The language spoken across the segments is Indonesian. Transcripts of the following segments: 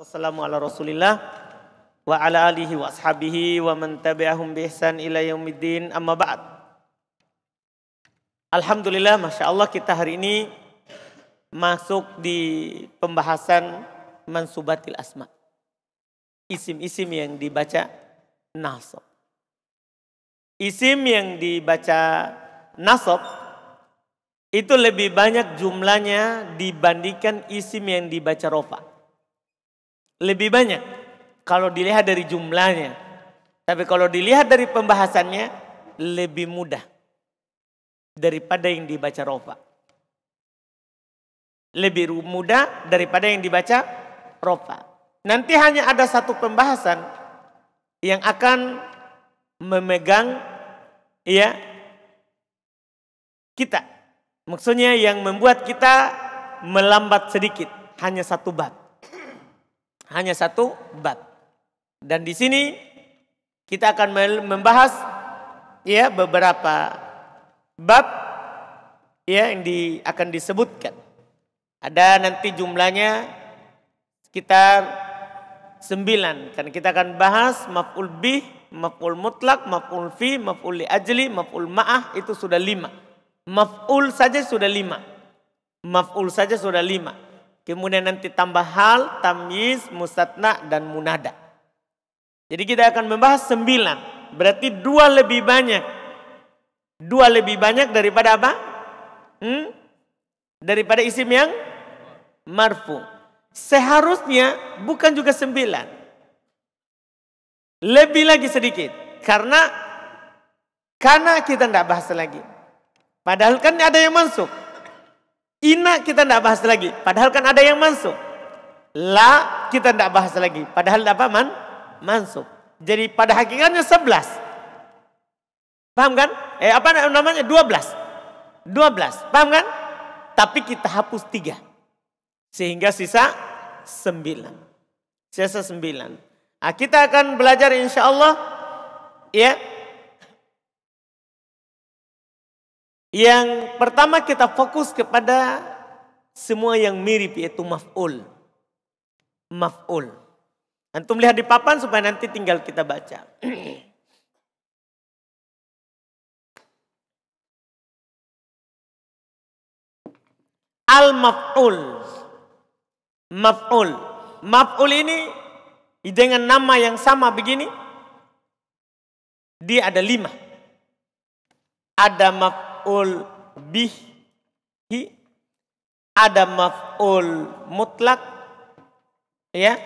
Wassalamu ala rasulillah wa ala alihi wa ashabihi wa man tabi'ahum bi ihsan ila yaumiddin amma ba'd. Alhamdulillah Masya Allah kita hari ini masuk di pembahasan mansubatil asma. Isim-isim yang dibaca nasab. Isim yang dibaca nasab itu lebih banyak jumlahnya dibandingkan isim yang dibaca rofa lebih banyak kalau dilihat dari jumlahnya. Tapi kalau dilihat dari pembahasannya lebih mudah daripada yang dibaca rofa. Lebih mudah daripada yang dibaca rofa. Nanti hanya ada satu pembahasan yang akan memegang ya kita. Maksudnya yang membuat kita melambat sedikit. Hanya satu bab hanya satu bab. Dan di sini kita akan membahas ya beberapa bab ya yang di, akan disebutkan. Ada nanti jumlahnya sekitar sembilan. Karena kita akan bahas maf'ul bih, maf'ul mutlak, maf'ul fi, maf'ul li ajli, maf'ul ma'ah itu sudah lima. Maf'ul saja sudah lima. Maf'ul saja sudah lima. Kemudian nanti tambah hal, tamyiz, musatna, dan munada. Jadi kita akan membahas sembilan. Berarti dua lebih banyak. Dua lebih banyak daripada apa? Hmm? Daripada isim yang marfu. Seharusnya bukan juga sembilan. Lebih lagi sedikit. Karena karena kita tidak bahas lagi. Padahal kan ada yang masuk. Ina kita tidak bahas lagi. Padahal kan ada yang masuk. La kita tidak bahas lagi. Padahal apa man? Masuk. Jadi pada hakikatnya 11. Paham kan? Eh apa namanya? Dua 12. 12. Paham kan? Tapi kita hapus tiga, Sehingga sisa sembilan. Sisa sembilan. Nah, kita akan belajar insya Allah. Ya, Yang pertama kita fokus kepada semua yang mirip yaitu maf'ul. Maf'ul. Antum lihat di papan supaya nanti tinggal kita baca. Al-maf'ul. Maf'ul. Maf'ul ini dengan nama yang sama begini. Dia ada lima. Ada maf'ul maf'ul bihi ada maf'ul mutlak ya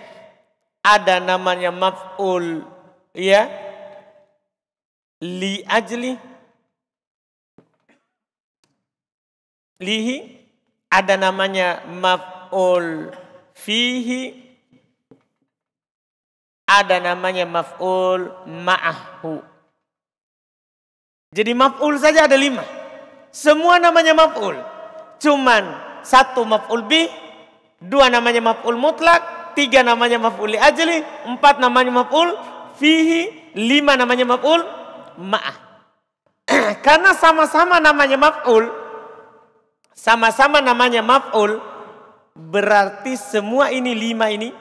ada namanya maf'ul ya li ajli lihi ada namanya maf'ul fihi ada namanya maf'ul ma'ahu. Jadi maf'ul saja ada lima. Semua namanya maf'ul. Cuman satu maf'ul bi, dua namanya maf'ul mutlak, tiga namanya maf'ul li empat namanya maf'ul fihi, lima namanya maf'ul ma'ah. Karena sama-sama namanya maf'ul, sama-sama namanya maf'ul, berarti semua ini lima ini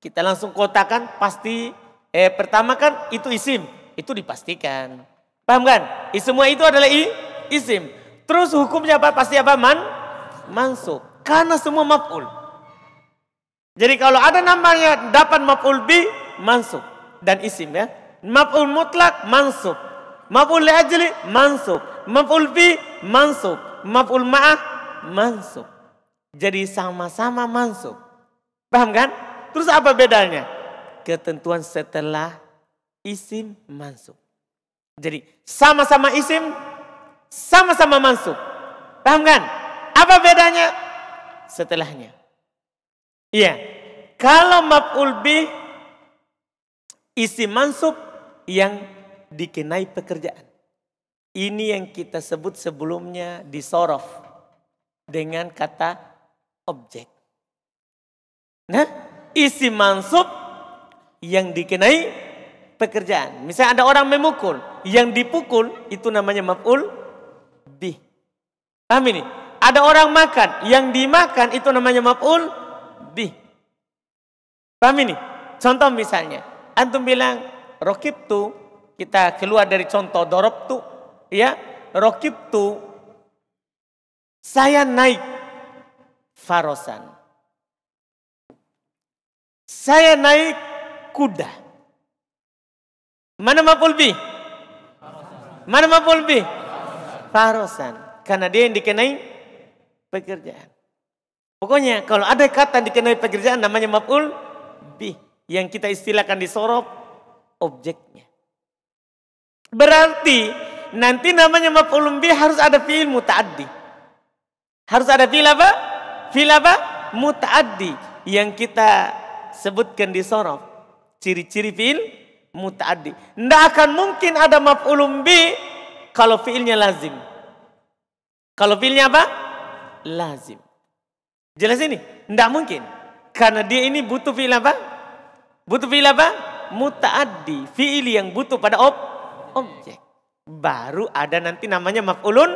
kita langsung kotakan pasti eh pertama kan itu isim, itu dipastikan. Paham kan? Semua itu adalah i, isim. Terus hukumnya apa? Pasti apa? Man? Mansub. Karena semua maf'ul. Jadi kalau ada namanya dapat maf'ul bi, mansuk Dan isim ya. Maf'ul mutlak, mansuk, Maf'ul li'ajli, ajli, Maf'ul bi, mansuk, Maf'ul ma'ah, mansuk. Jadi sama-sama mansuk, Paham kan? Terus apa bedanya? Ketentuan setelah isim mansuk. Jadi sama-sama isim sama-sama masuk. Paham kan? Apa bedanya? Setelahnya. Iya. Kalau maf'ul bih isi mansub yang dikenai pekerjaan. Ini yang kita sebut sebelumnya disorof dengan kata objek. Nah, isi mansub yang dikenai pekerjaan. Misalnya ada orang memukul, yang dipukul itu namanya maf'ul bih. Paham ini? Ada orang makan, yang dimakan itu namanya maf'ul bih. Paham ini? Contoh misalnya, antum bilang rokib tu, kita keluar dari contoh dorob tu, ya rokib tu, saya naik farosan. Saya naik kuda. Mana maf'ul bih? Mana maf'ul bih? farosan. Karena dia yang dikenai pekerjaan. Pokoknya kalau ada kata yang dikenai pekerjaan namanya maf'ul bih. Yang kita istilahkan disorop objeknya. Berarti nanti namanya maf'ul bih harus ada fi'il muta'addi. Harus ada fi'il apa? Fi'il apa? Muta'addi. Yang kita sebutkan disorop. Ciri-ciri fi'il muta'addi. Tidak akan mungkin ada maful bih kalau fiilnya lazim. Kalau fiilnya apa? Lazim. Jelas ini? Tidak mungkin. Karena dia ini butuh fiil apa? Butuh fiil apa? Mutaaddi. Fiil yang butuh pada ob objek. Baru ada nanti namanya maf'ulun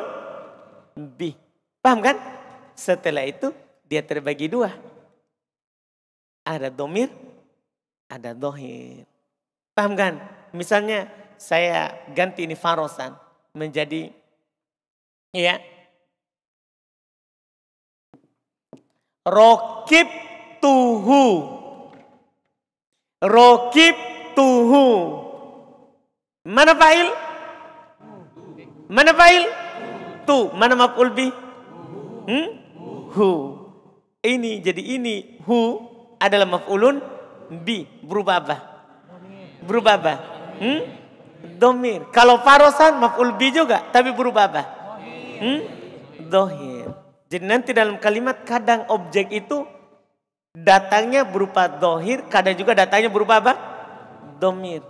bi. Paham kan? Setelah itu dia terbagi dua. Ada domir, ada dohir. Paham kan? Misalnya saya ganti ini farosan menjadi ya rokib tuhu rokib tuhu mana fa'il mana fa'il tu mana maf'ul bi hmm? hu ini jadi ini hu adalah maf'ulun bi berubah apa berubah apa hmm? domir. Kalau parosan maf'ul bi juga, tapi berubah apa? Hmm? Dohir. Jadi nanti dalam kalimat kadang objek itu datangnya berupa dohir, kadang juga datangnya berupa apa? Domir.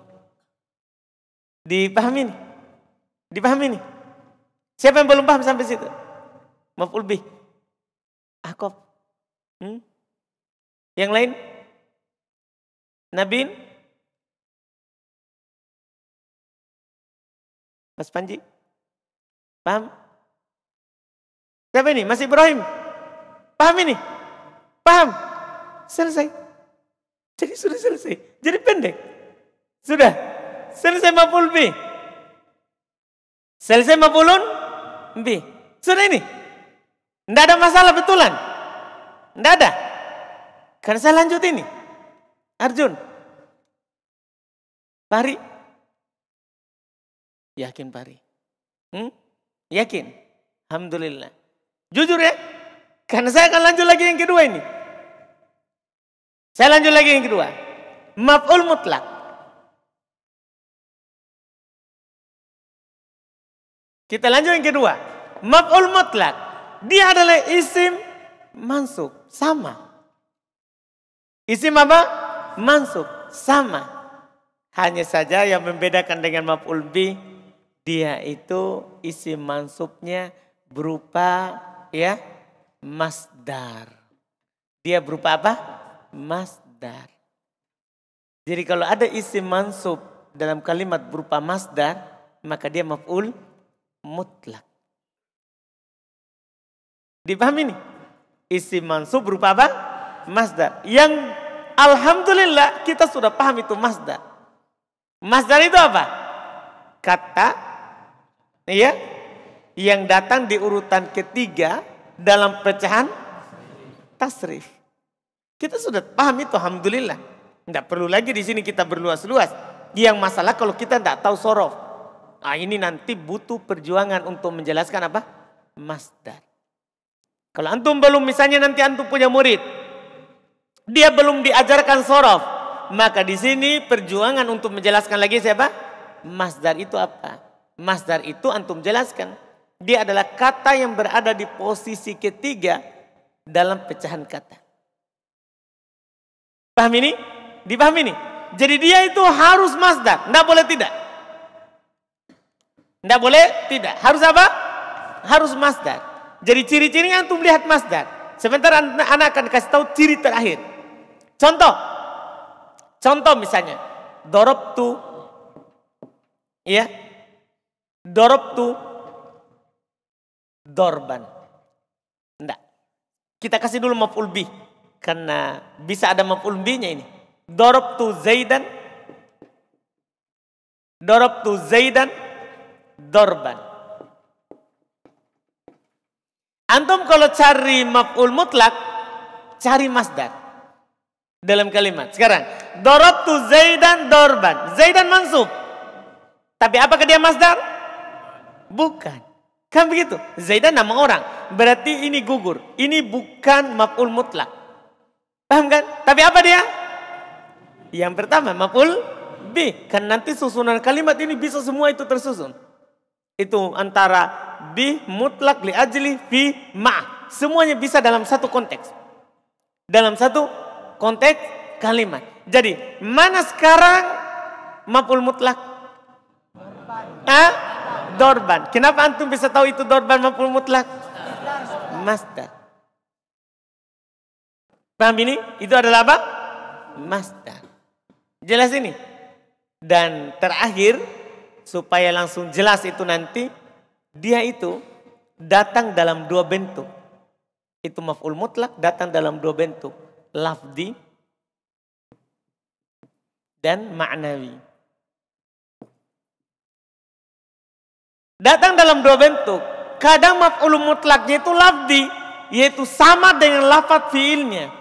Dipahami nih? Dipahami nih? Siapa yang belum paham sampai situ? Maf'ul bi. Akob. Hmm? Yang lain? Nabin? Mas Panji. Paham? Siapa ini? Mas Ibrahim. Paham ini? Paham? Selesai. Jadi sudah selesai. Jadi pendek. Sudah. Selesai maful B. Selesai mafulun B. Sudah ini. Tidak ada masalah betulan. Tidak ada. Karena saya lanjut ini. Arjun. Pari. Yakin pari? Hmm? Yakin? Alhamdulillah. Jujur ya? Karena saya akan lanjut lagi yang kedua ini. Saya lanjut lagi yang kedua. Maf'ul mutlak. Kita lanjut yang kedua. Maf'ul mutlak. Dia adalah isim mansub. Sama. Isim apa? Mansub. Sama. Hanya saja yang membedakan dengan maf'ul bi dia itu isi mansubnya berupa ya masdar. Dia berupa apa? Masdar. Jadi kalau ada isi mansub dalam kalimat berupa masdar, maka dia maf'ul mutlak. Dipahami ini? Isi mansub berupa apa? Masdar. Yang alhamdulillah kita sudah paham itu masdar. Masdar itu apa? Kata Iya? Yang datang di urutan ketiga dalam pecahan tasrif. Kita sudah paham itu, Alhamdulillah. Tidak perlu lagi di sini kita berluas-luas. Yang masalah kalau kita tidak tahu sorof. Nah, ini nanti butuh perjuangan untuk menjelaskan apa? Masdar. Kalau antum belum misalnya nanti antum punya murid. Dia belum diajarkan sorof. Maka di sini perjuangan untuk menjelaskan lagi siapa? Masdar itu apa? Masdar itu antum jelaskan. Dia adalah kata yang berada di posisi ketiga dalam pecahan kata. Paham ini? Dipahami ini? Jadi dia itu harus masdar. Tidak boleh tidak. Tidak boleh tidak. Harus apa? Harus masdar. Jadi ciri ciri yang antum lihat masdar. Sebentar anak akan kasih tahu ciri terakhir. Contoh. Contoh misalnya. Dorob tu. Ya Dorobtu dorban. Enggak. Kita kasih dulu maf'ul bih. Karena bisa ada maf'ul bihnya ini. Dorobtu zaidan. Dorobtu zaidan dorban. Antum kalau cari maf'ul mutlak, cari masdar dalam kalimat. Sekarang, dorobtu zaidan dorban. Zaidan mansub. Tapi apakah dia masdar? Bukan. Kan begitu. Zaidan nama orang. Berarti ini gugur. Ini bukan maf'ul mutlak. Paham kan? Tapi apa dia? Yang pertama maf'ul b. Kan nanti susunan kalimat ini bisa semua itu tersusun. Itu antara bi mutlak li ajli fi ma. Semuanya bisa dalam satu konteks. Dalam satu konteks kalimat. Jadi mana sekarang maf'ul mutlak? Hah? Dorban. Kenapa antum bisa tahu itu Dorban maf'ul mutlak? Masdar. Paham ini? Itu adalah apa? Masdar. Jelas ini? Dan terakhir, supaya langsung jelas itu nanti, dia itu datang dalam dua bentuk. Itu maf'ul mutlak datang dalam dua bentuk. Lafdi dan maknawi. Datang dalam dua bentuk. Kadang maf'ul mutlaknya itu lafdi, yaitu sama dengan lafat fiilnya.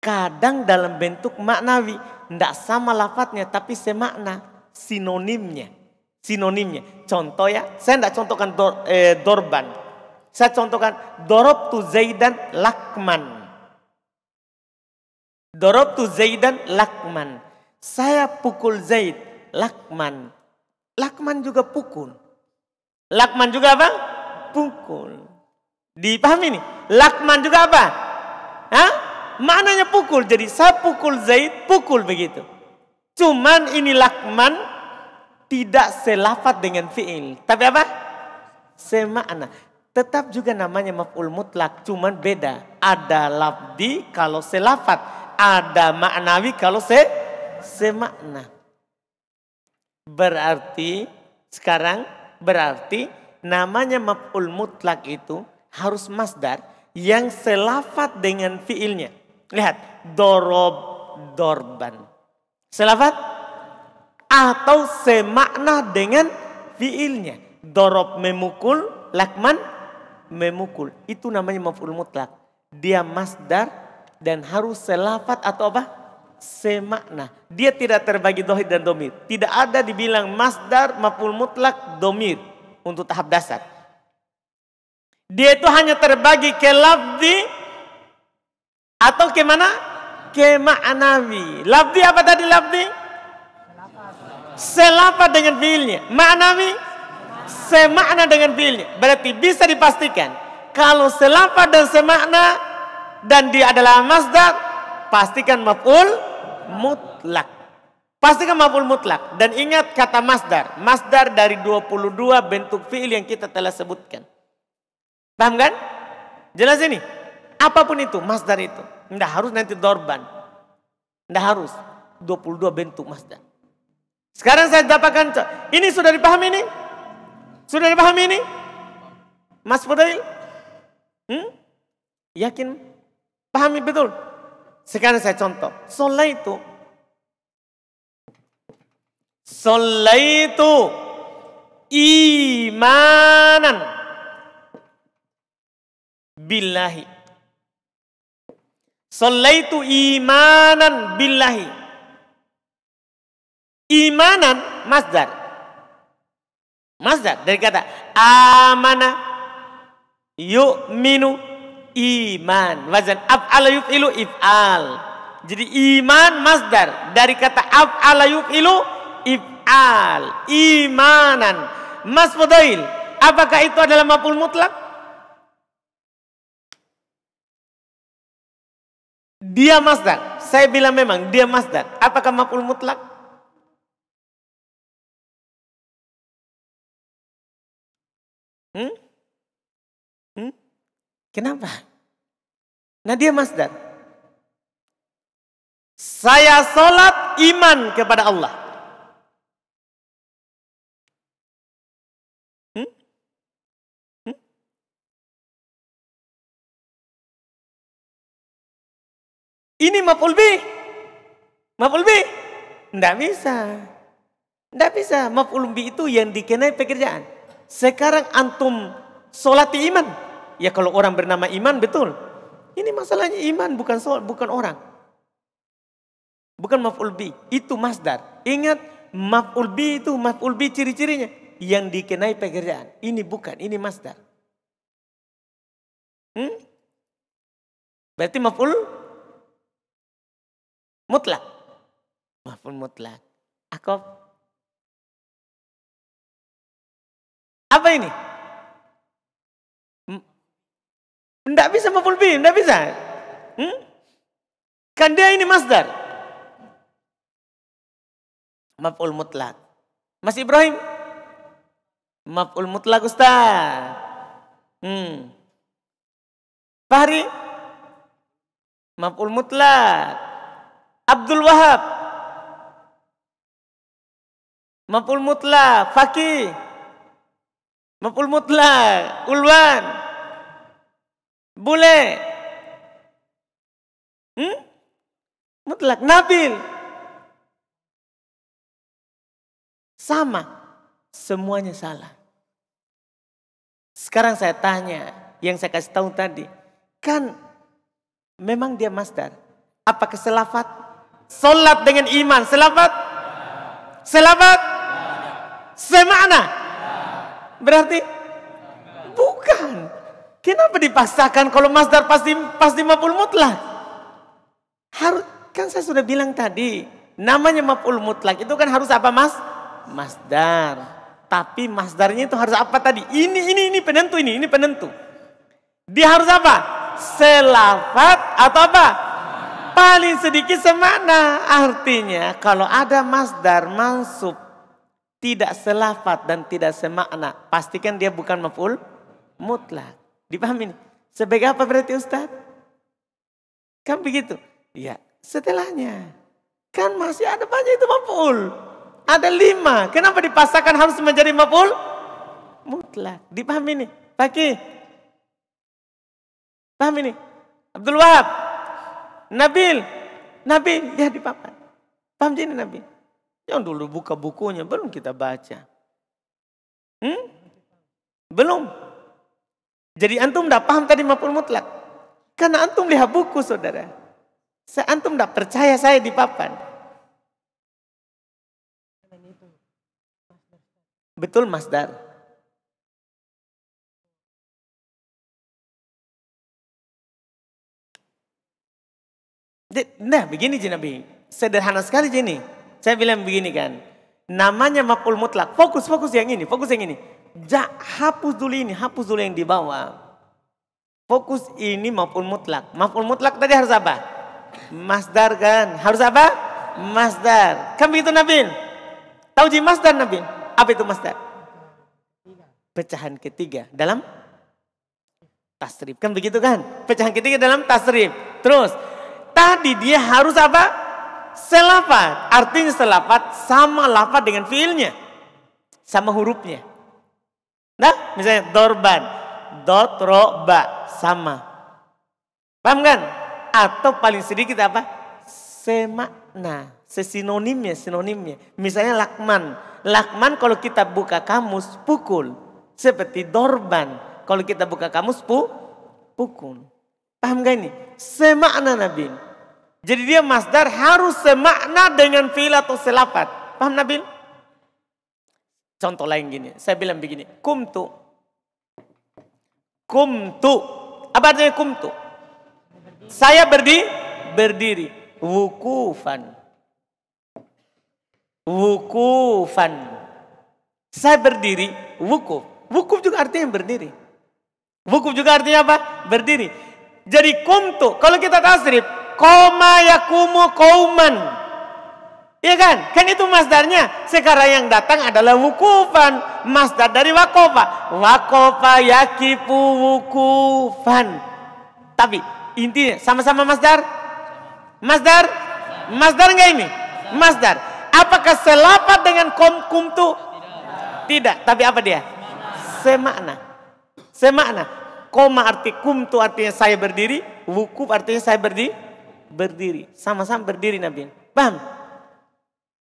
Kadang dalam bentuk maknawi, tidak sama lafatnya tapi semakna, sinonimnya. Sinonimnya. Contoh ya, saya tidak contohkan dor, eh, dorban. Saya contohkan dorob tu zaidan lakman. Dorob tu zaidan lakman. Saya pukul zaid lakman Lakman juga pukul. Lakman juga apa? Pukul. Dipahami nih? Lakman juga apa? Hah? Maknanya pukul. Jadi saya pukul Zaid, pukul begitu. Cuman ini Lakman tidak selafat dengan fi'il. Tapi apa? Semakna. Tetap juga namanya maf'ul mutlak. Cuman beda. Ada labdi kalau selafat. Ada maknawi kalau se semakna. Berarti sekarang berarti namanya maf'ul mutlak itu harus masdar yang selafat dengan fiilnya. Lihat, dorob dorban. Selafat atau semakna dengan fiilnya. Dorob memukul, lakman memukul. Itu namanya maf'ul mutlak. Dia masdar dan harus selafat atau apa? semakna. Dia tidak terbagi dohid dan domir. Tidak ada dibilang masdar, maful mutlak, domir untuk tahap dasar. Dia itu hanya terbagi ke labdi atau ke mana? Ke ma'anawi. Labdi apa tadi labdi? selapa dengan fiilnya. Ma'anawi? semakna dengan fiilnya. Berarti bisa dipastikan kalau selapa dan semakna dan dia adalah masdar pastikan maf'ul mutlak. pasti Pastikan maf'ul mutlak. Dan ingat kata masdar. Masdar dari 22 bentuk fi'il yang kita telah sebutkan. Paham kan? Jelas ini? Apapun itu, masdar itu. Tidak harus nanti dorban. Tidak harus. 22 bentuk masdar. Sekarang saya dapatkan. Ini sudah dipahami ini? Sudah dipahami ini? Mas Fudail? Hmm? Yakin? Pahami betul? Sekarang saya contoh. Solai itu, solai itu Imanan. Billahi. itu imanan billahi. Imanan masdar. Masdar dari kata amana yu'minu iman. Wazan af'ala yuf'ilu if'al. Jadi iman masdar dari kata af'ala yuf'ilu if'al. Imanan. Mas Fudail, apakah itu adalah maf'ul mutlak? Dia masdar. Saya bilang memang dia masdar. Apakah maf'ul mutlak? Hmm? Hmm? Kenapa? Nah dia masdar. Saya sholat iman kepada Allah. Hmm? Hmm? Ini maf'ul bih. Maf'ul bih. Tidak bisa. Tidak bisa. Maf'ul bih itu yang dikenai pekerjaan. Sekarang antum sholati iman. Ya kalau orang bernama iman betul. Ini masalahnya iman bukan soal, bukan orang. Bukan maf'ul bi, itu masdar. Ingat maf'ul bi itu maf'ul bi ciri-cirinya yang dikenai pekerjaan. Ini bukan, ini masdar. Hmm? Berarti maf'ul mutlak. Maf'ul mutlak. Aku Apa ini? Tidak bisa maf'ul tidak bisa. Hmm? Kan dia ini masdar. Maf'ul mutlak. Mas Ibrahim. Maf'ul mutlak Ustaz. Hmm. Fahri. Maf'ul mutlak. Abdul Wahab. Maf'ul mutlak. Fakih. Maf'ul mutlak. Ulwan bule, hmm? mutlak nabil. Sama, semuanya salah. Sekarang saya tanya, yang saya kasih tahu tadi, kan memang dia masdar. Apakah selafat? Solat dengan iman, selafat? Selafat? Semana? Berarti? Bukan. Kenapa dipaksakan kalau masdar pasti pasti maf'ul mutlak? Harus kan saya sudah bilang tadi, namanya maf'ul mutlak itu kan harus apa Mas? Masdar. Tapi masdarnya itu harus apa tadi? Ini ini ini penentu ini, ini penentu. Dia harus apa? Selafat atau apa? Paling sedikit semana. Artinya kalau ada masdar mansub tidak selafat dan tidak semakna, pastikan dia bukan maf'ul mutlak. Dipahami nih? Sebagai apa berarti Ustaz? Kan begitu. ya setelahnya. Kan masih ada banyak itu maf'ul. Ada lima. Kenapa dipaksakan harus menjadi maf'ul? Mutlak. Dipahami nih? Paki. Paham nih? Abdul Wahab. Nabil. Nabil. Ya dipahami Paham jadi Nabil? Yang dulu buka bukunya. Belum kita baca. Hmm? Belum. Jadi antum tidak paham tadi maful mutlak. Karena antum lihat buku saudara. Saya antum tidak percaya saya di papan. Betul masdar. Nah begini Nabi, sederhana sekali Jini. Saya bilang begini kan, namanya makul mutlak. Fokus, fokus yang ini, fokus yang ini ja, hapus dulu ini, hapus dulu yang di bawah. Fokus ini maupun mutlak. Maupun mutlak tadi harus apa? Masdar kan? Harus apa? Masdar. Kan begitu Nabi? Tahu di masdar Nabi? Apa itu masdar? Pecahan ketiga dalam tasrif. Kan begitu kan? Pecahan ketiga dalam tasrif. Terus, tadi dia harus apa? Selapat. Artinya selapat sama lapat dengan fiilnya. Sama hurufnya. Nah, misalnya dorban, dot sama. Paham kan? Atau paling sedikit apa? Semakna, sesinonimnya, sinonimnya. Misalnya lakman. Lakman kalau kita buka kamus pukul. Seperti dorban. Kalau kita buka kamus pu, pukul. Paham gak ini? Semakna Nabi. Jadi dia masdar harus semakna dengan fi'il atau selafat. Paham Nabi? Contoh lain gini, saya bilang begini, kumtu. Kumtu. Apa artinya kumtu? Berdiri. Saya berdi, berdiri. Wukufan. Wukufan. Saya berdiri, wukuf. Wukuf juga artinya berdiri. Wukuf juga artinya apa? Berdiri. Jadi kumtu, kalau kita tasrif, koma yakumu kauman. Iya kan? Kan itu masdarnya. Sekarang yang datang adalah wukufan. Masdar dari wakofa. Wakofa yakifu wukufan. Tapi intinya sama-sama masdar? Masdar? Masdar enggak ini? Masdar. Apakah selapat dengan kom tuh? Tidak. Tapi apa dia? Semakna. Semakna. Koma arti kum tuh artinya saya berdiri. Wukuf artinya saya berdiri. Berdiri. Sama-sama berdiri Nabi. Paham?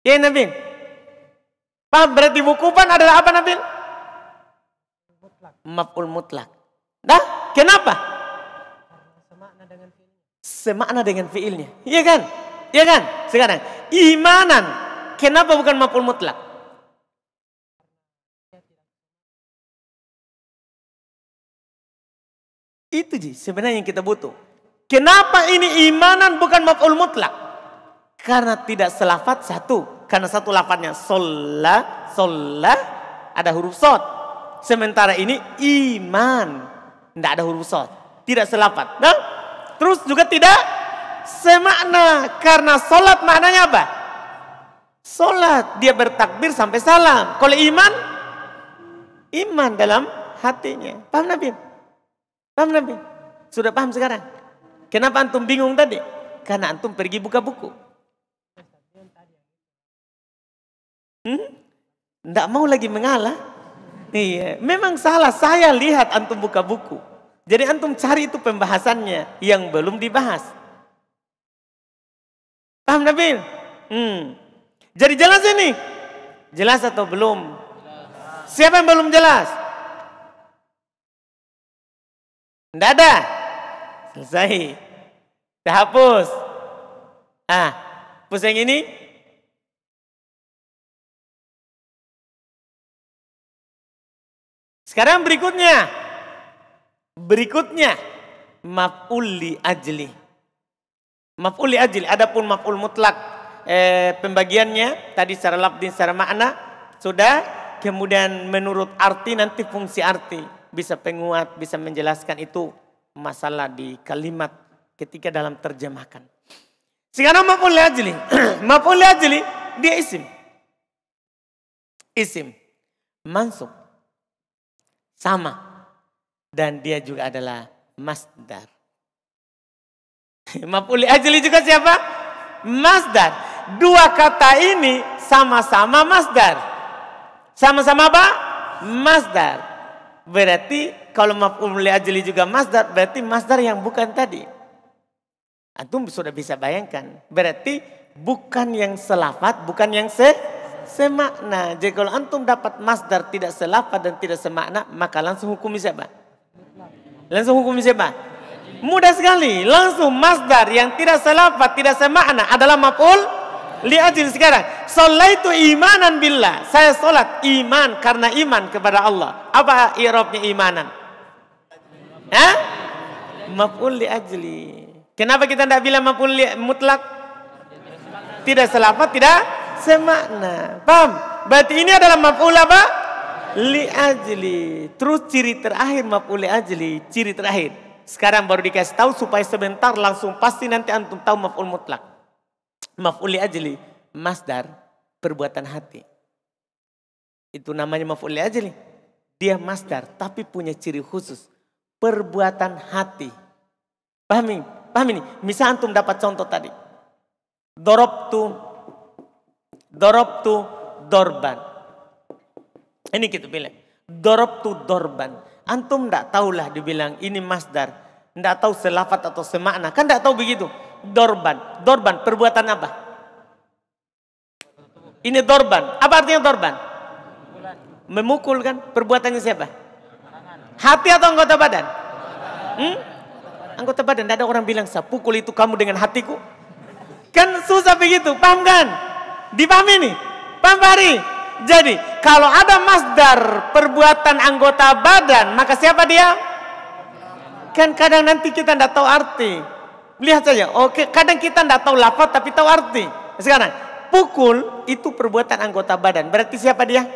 Ya Nabi. Paham berarti wukufan adalah apa Nabi? Mutlak. Maf'ul mutlak. Dah? Kenapa? Semakna dengan fiilnya. Semakna dengan fiilnya. Iya kan? Iya kan? Sekarang imanan. Kenapa bukan maf'ul mutlak? Itu sih sebenarnya yang kita butuh. Kenapa ini imanan bukan maf'ul mutlak? Karena tidak selafat satu. Karena satu lafatnya sola, sola, ada huruf sod. Sementara ini iman. Tidak ada huruf sod. Tidak selafat. Nah, terus juga tidak semakna. Karena solat maknanya apa? Solat. Dia bertakbir sampai salam. Kalau iman, iman dalam hatinya. Paham Nabi? Paham Nabi? Sudah paham sekarang? Kenapa antum bingung tadi? Karena antum pergi buka buku. Tidak hmm? mau lagi mengalah. Iya, memang salah. Saya lihat antum buka buku. Jadi antum cari itu pembahasannya yang belum dibahas. Paham Nabil? Hmm. Jadi jelas ini? Jelas atau belum? Jelas. Siapa yang belum jelas? Tidak ada. Selesai. Dihapus. Ah, pusing ini Sekarang berikutnya. Berikutnya. mafuli ajli. mafuli ajli. Adapun maf'ul mutlak. Eh, pembagiannya tadi secara labdin secara makna. Sudah. Kemudian menurut arti nanti fungsi arti. Bisa penguat, bisa menjelaskan itu masalah di kalimat ketika dalam terjemahkan. Sekarang mafuli ajli. mafuli ajli dia isim. Isim. Mansub. Sama. Dan dia juga adalah masdar. Maf'ul ajli juga siapa? Masdar. Dua kata ini sama-sama masdar. Sama-sama apa? Masdar. Berarti kalau maf'ul ajli juga masdar, berarti masdar yang bukan tadi. Antum sudah bisa bayangkan. Berarti bukan yang selafat, bukan yang se Semakna. Jadi kalau antum dapat masdar tidak selafat dan tidak semakna, maka langsung hukumi siapa? Langsung hukumi siapa? Mudah sekali. Langsung masdar yang tidak selafat, tidak semakna adalah maf'ul li'ajil sekarang. Salaitu imanan billah. Saya solat iman karena iman kepada Allah. Apa i'rabnya imanan? Hah? Maf'ul li'ajli. Kenapa kita tidak bilang maf'ul li mutlak? Tidak selafat, tidak semakna. Paham? Berarti ini adalah maf'ul apa? Li ajli. Terus ciri terakhir maf'ul li ajli, ciri terakhir. Sekarang baru dikasih tahu supaya sebentar langsung pasti nanti antum tahu maf'ul mutlak. Maf'ul li ajli, masdar perbuatan hati. Itu namanya maf'ul li ajli. Dia masdar tapi punya ciri khusus perbuatan hati. paham ini, paham ini. Misal antum dapat contoh tadi. Dorob tuh Dorob tu dorban. Ini kita pilih. Dorob tu dorban. Antum tidak tahulah dibilang ini masdar. Tidak tahu selafat atau semakna. Kan tidak tahu begitu. Dorban. Dorban perbuatan apa? Ini dorban. Apa artinya dorban? Memukul kan? Perbuatannya siapa? Hati atau anggota badan? Hmm? Anggota badan. Tidak ada orang bilang saya pukul itu kamu dengan hatiku. Kan susah begitu. Paham kan? Dipahami nih? Paham Fahri? Jadi kalau ada masdar perbuatan anggota badan maka siapa dia? Kan kadang nanti kita tidak tahu arti. Lihat saja. Oke, kadang kita tidak tahu lafaz tapi tahu arti. Sekarang pukul itu perbuatan anggota badan. Berarti siapa dia?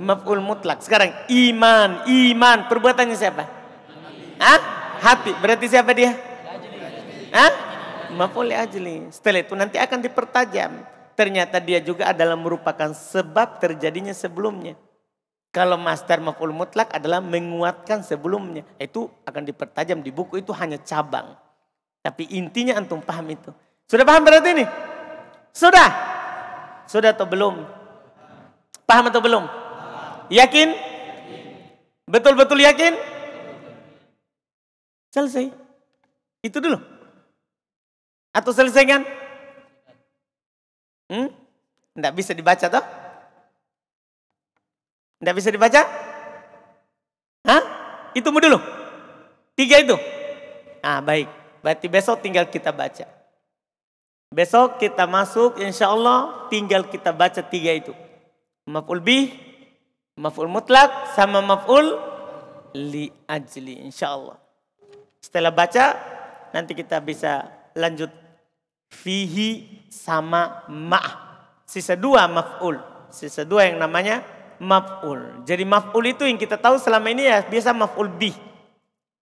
Maf'ul mutlak. Sekarang iman, iman perbuatannya siapa? Hah? Hati. Berarti siapa dia? Hah? Maf'ul ajli. Setelah itu nanti akan dipertajam ternyata dia juga adalah merupakan sebab terjadinya sebelumnya. Kalau master maf'ul mutlak adalah menguatkan sebelumnya. Itu akan dipertajam di buku itu hanya cabang. Tapi intinya antum paham itu. Sudah paham berarti ini? Sudah? Sudah atau belum? Paham atau belum? Yakin? Betul-betul yakin? Selesai. Itu dulu. Atau selesai kan? Hmm? Tidak bisa dibaca toh? Tidak bisa dibaca? Hah? Itu dulu. Tiga itu. Ah baik. Berarti besok tinggal kita baca. Besok kita masuk insya Allah tinggal kita baca tiga itu. Maf'ul bih, maf'ul mutlak, sama maf'ul li ajli insya Allah. Setelah baca nanti kita bisa lanjut Fihi sama ma'ah. Sisa dua maf'ul. Sisa dua yang namanya maf'ul. Jadi maf'ul itu yang kita tahu selama ini ya biasa maf'ul bi.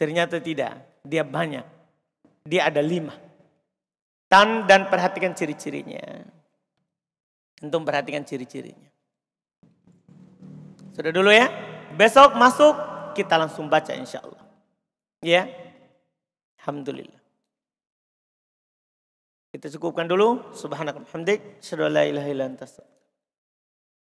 Ternyata tidak. Dia banyak. Dia ada lima. Tan dan perhatikan ciri-cirinya. Untuk perhatikan ciri-cirinya. Sudah dulu ya. Besok masuk kita langsung baca insya Allah. Ya. Alhamdulillah. Kita cukupkan dulu. Subhanakallahumdik. Syadallah ilaha ilan